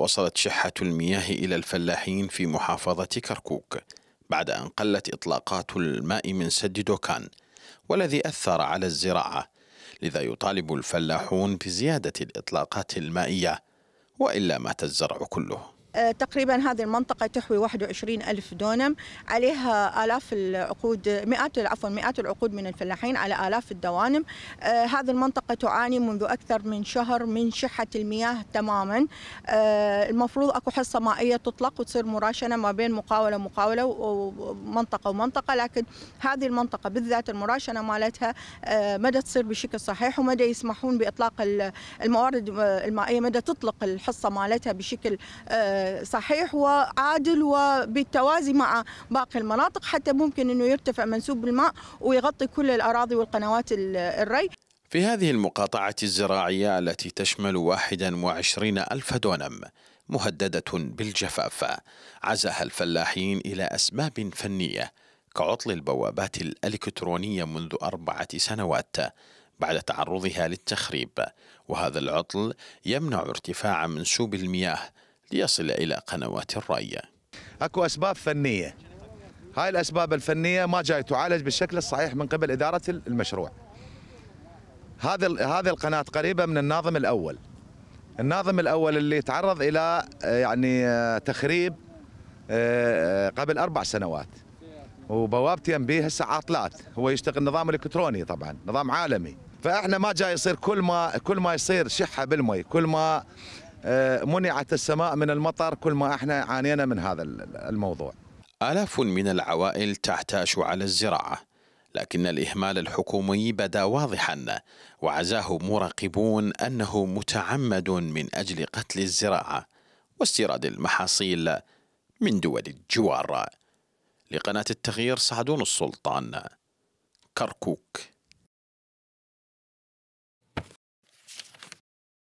وصلت شحة المياه إلى الفلاحين في محافظة كركوك بعد أن قلت إطلاقات الماء من سد دوكان والذي أثر على الزراعة لذا يطالب الفلاحون بزيادة الإطلاقات المائية وإلا مات الزرع كله آه، تقريبا هذه المنطقة تحوي 21 ألف دونم عليها آلاف العقود مئات عفوا مئات العقود من الفلاحين على آلاف الدوانم آه هذه المنطقة تعاني منذ أكثر من شهر من شحة المياه تماما آه المفروض أكو حصة مائية تطلق وتصير مراشنة ما بين مقاولة ومقاولة ومنطقة ومنطقة لكن هذه المنطقة بالذات المراشنة مالتها آه مدى تصير بشكل صحيح ومدى يسمحون بإطلاق الموارد آه، المائية مدى تطلق الحصة مالتها بشكل آه صحيح وعادل وبالتوازي مع باقي المناطق حتى ممكن أنه يرتفع منسوب الماء ويغطي كل الأراضي والقنوات الري في هذه المقاطعة الزراعية التي تشمل 21 ألف دونم مهددة بالجفاف عزاها الفلاحين إلى أسباب فنية كعطل البوابات الإلكترونية منذ أربعة سنوات بعد تعرضها للتخريب وهذا العطل يمنع ارتفاع منسوب المياه ليصل إلى قنوات الرأي أكو أسباب فنية هاي الأسباب الفنية ما جاي تعالج بالشكل الصحيح من قبل إدارة المشروع هذا هذه القناة قريبة من الناظم الأول الناظم الأول اللي تعرض إلى آه، يعني آه، تخريب آه، قبل أربع سنوات وبوابتي ام بي هسه عاطلات هو يشتغل نظام الكتروني طبعا نظام عالمي فاحنا ما جاي يصير كل ما كل ما يصير شحه بالمي كل ما آه، منعت السماء من المطر كل ما احنا عانينا من هذا الموضوع آلاف من العوائل تحتاش على الزراعة لكن الإهمال الحكومي بدا واضحا وعزاه مراقبون أنه متعمد من أجل قتل الزراعة واستيراد المحاصيل من دول الجوار لقناة التغيير سعدون السلطان كركوك